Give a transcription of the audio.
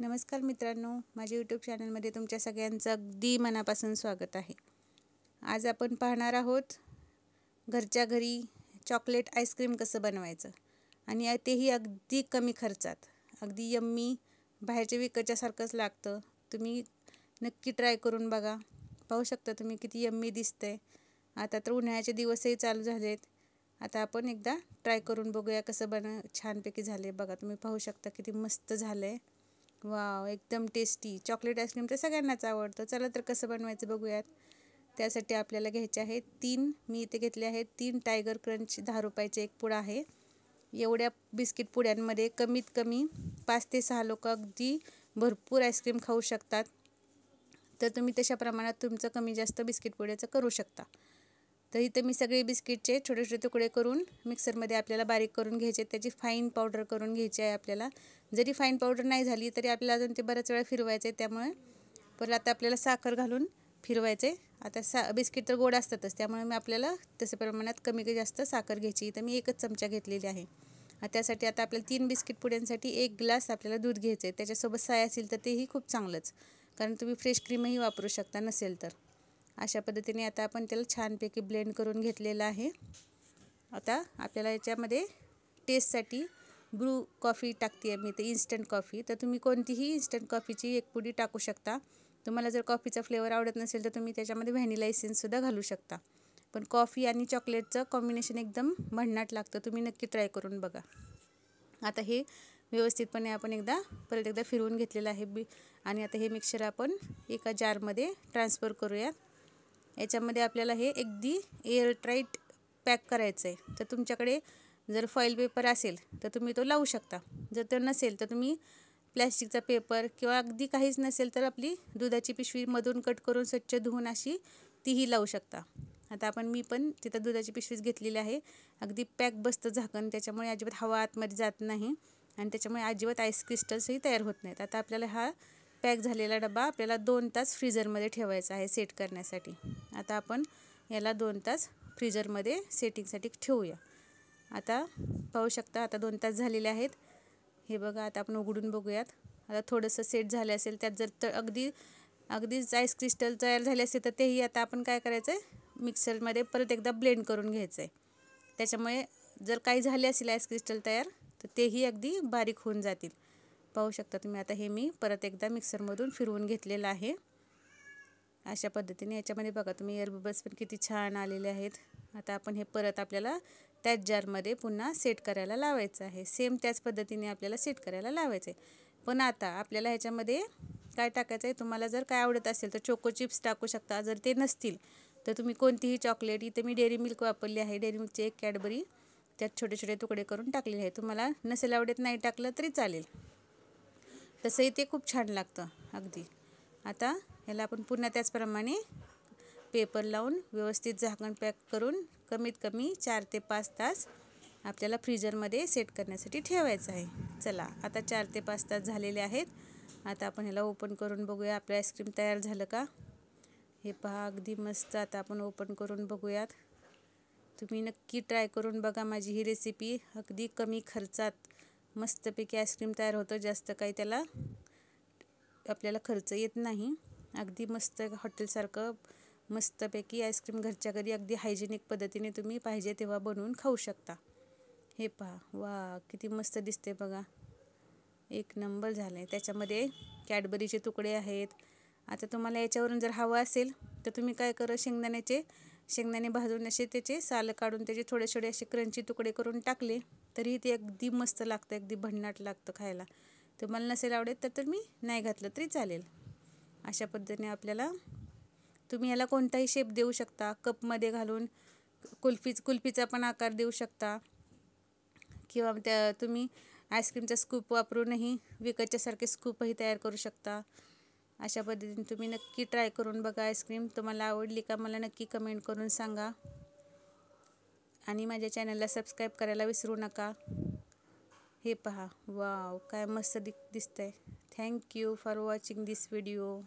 नमस्कार मित्रांनो माझ्या यूट्यूब चॅनलमध्ये तुमच्या सगळ्यांचं अगदी मनापासून स्वागत आहे आज आपण पाहणार आहोत घरच्या घरी चॉकलेट आईस्क्रीम कसं बनवायचं आणि तेही अगदी कमी खर्चात अगदी यम्मी बाहेरच्या विकच्यासारखंच लागतं तुम्ही नक्की ट्राय करून बघा पाहू शकता तुम्ही किती यम्मी दिसतंय आता तर उन्हाळ्याचे दिवसही चालू झालेत आता आपण एकदा ट्राय करून बघूया कसं बन छानपैकी झाले बघा तुम्ही पाहू शकता किती मस्त झालं आहे वाव एकदम टेस्टी चॉकलेट आईस्क्रीम तर सगळ्यांनाच आवडतं चला तर कसं बनवायचं बघूयात त्यासाठी आपल्याला घ्यायचे आहेत तीन मी इथे घेतले आहेत तीन टायगर क्रंच दहा रुपयाचे एक पुडा आहे एवढ्या बिस्किट पुड्यांमध्ये कमीत कमी पाच ते सहा लोक अगदी भरपूर आईस्क्रीम खाऊ शकतात तर तुम्ही तशा प्रमाणात तुमचं कमी जास्त बिस्किट पुड्याचं करू शकता तर इथं मी सगळे बिस्किटचे छोटे छोटे तुकडे करून मिक्सरमध्ये आपल्याला बारीक करून घ्यायचे त्याची फाईन पावडर करून घ्यायची आहे आपल्याला जरी फाईन पावडर नाही झाली तरी आपल्याला अजून ते बऱ्याच वेळा फिरवायचं आहे त्यामुळे परत आता आपल्याला साखर घालून फिरवायचे आता सा बिस्किट तर गोड असतातच त्यामुळे मी आपल्याला तसं प्रमाणात कमी की जास्त साखर घ्यायची इथं मी एकच चमचा घेतलेली आहे त्यासाठी आता आपल्याला तीन बिस्किट पुड्यांसाठी एक ग्लास आपल्याला दूध घ्यायचं आहे त्याच्यासोबत साय असेल तर तेही खूप चांगलंच कारण तुम्ही फ्रेश क्रीमही वापरू शकता नसेल तर अशा पद्धतीने आता आपण त्याला छानपैकी ब्लेंड करून घेतलेलं आहे आता आपल्याला याच्यामध्ये टेस्टसाठी ब्रू कॉफी टाकते मी ते इन्स्टंट कॉफी तर तुम्ही कोणतीही इन्स्टंट कॉफीची एक पुडी टाकू शकता तुम्हाला जर कॉफीचा फ्लेवर आवडत नसेल तर तुम्ही त्याच्यामध्ये व्हॅनिला इसेन्ससुद्धा घालू शकता पण कॉफी आणि चॉकलेटचं कॉम्बिनेशन एकदम भन्नाट लागतं तुम्ही नक्की ट्राय करून बघा आता हे व्यवस्थितपणे आपण एकदा परत एकदा फिरवून घेतलेलं आहे बी आणि आता हे मिक्सर आपण एका जारमध्ये ट्रान्सफर करूया याच्यामध्ये आपल्याला हे अगदी एअरटाईट पॅक करायचं आहे तर तुमच्याकडे जर फॉईल पेपर असेल तर तुम्ही तो लावू शकता जर तो नसेल तर तुम्ही प्लॅस्टिकचा पेपर किंवा अगदी काहीच नसेल तर आपली दुधाची पिशवी मधून कट करून स्वच्छ धुवून अशी तीही लावू शकता आता आपण मी पण तिथं दुधाची पिशवीच घेतलेली आहे अगदी पॅक बसतं झाकण त्याच्यामुळे अजिबात हवा आतमध्ये जात नाही आणि त्याच्यामुळे अजिबात आईस क्रिस्टल्सही तयार होत नाहीत आता आपल्याला हा पॅक झालेला डबा आपल्याला दोन तास फ्रीजरमध्ये ठेवायचा आहे सेट करण्यासाठी आता आपण याला दोन तास फ्रीजरमध्ये सेटिंगसाठी ठेवूया आता पाहू शकता आता दोन तास झालेले आहेत हे बघा आता आपण उघडून बघूयात आता थोडंसं सेट झालं असेल त्यात जर तर अगदी अगदीच आईस क्रिस्टल तयार झाले असेल तर तेही आता आपण काय करायचं आहे मिक्सरमध्ये परत एकदा ब्लेंड करून घ्यायचं आहे त्याच्यामुळे जर काही झाले असेल आईस क्रिस्टल तयार तर तेही अगदी बारीक होऊन जातील पाहू शकता तुम्ही आता हे मी परत एकदा मिक्सरमधून फिरवून घेतलेलं आहे अशा पद्धतीने याच्यामध्ये बघा तुम्ही एअरबबल्स पण किती छान आलेले आहेत आता आपण हे परत आपल्याला त्याच जारमध्ये पुन्हा सेट करायला लावायचं आहे सेम त्याच पद्धतीने आपल्याला सेट करायला लावायचं आहे पण आता आपल्याला ह्याच्यामध्ये काय टाकायचं आहे तुम्हाला जर काय आवडत असेल तर चोको चिप्स टाकू शकता जर ते नसतील तर तुम्ही कोणतीही चॉकलेट इथे मी डेअरी मिल्क वापरली आहे डेअरी मिल्कचे एक कॅडबरी त्यात छोटे छोटे तुकडे करून टाकलेले आहे तुम्हाला नसेल आवडत नाही टाकलं तरी चालेल तसंही ते खूप छान लागतं अगदी आता ह्याला आपण पुन्हा त्याचप्रमाणे पेपर लावून व्यवस्थित झाकण पॅक करून कमीत कमी चार ते पाच तास आपल्याला फ्रीजरमध्ये सेट करण्यासाठी ठेवायचं आहे चला आता चार ते पाच तास झालेले आहेत आता आपण ह्याला ओपन करून बघूया आपलं आईस्क्रीम तयार झालं का हे पहा अगदी मस्त आता आपण ओपन करून बघूयात तुम्ही नक्की ट्राय करून बघा माझी ही रेसिपी अगदी कमी खर्चात मस्तपैकी आईस्क्रीम तयार होतं जास्त काही त्याला आपल्याला खर्च येत नाही अगदी मस्त हॉटेलसारखं मस्तपैकी आईस्क्रीम घरच्या घरी अगदी हायजेनिक पद्धतीने तुम्ही पाहिजे तेव्हा बनवून खाऊ शकता हे पहा वा किती मस्त दिसते बघा एक नंबर झालं आहे त्याच्यामध्ये कॅडबरीचे तुकडे आहेत आता तुम्हाला याच्यावरून जर हवं असेल तर तुम्ही काय करा शेंगदाण्याचे शेंगदाणे भाजून असे त्याचे साल काढून त्याचे थोडे थोडे असे क्रंची तुकडे करून टाकले तरीही ते अगदी मस्त लागतं अगदी भन्नाट लागतं खायला तुम्हाला नसेल आवडेल तर मी नाही घातलं तरी चालेल अशा पद्धतीने आपल्याला तुम्ही याला कोणताही शेप देऊ शकता कपमध्ये घालून कुल्फी कुल्फीचा पण आकार देऊ शकता किंवा त्या तुम्ही आईस्क्रीमचा स्कूप वापरूनही विकतच्यासारखे स्कूपही तयार करू शकता अशा पद्धतीने तुम्ही नक्की ट्राय करून बघा आईस्क्रीम तुम्हाला आवडली का मला नक्की कमेंट करून सांगा आणि माझ्या चॅनलला सबस्क्राईब करायला विसरू नका हे पहा वाव काय मस्त दि दिसतं आहे thank you for watching this video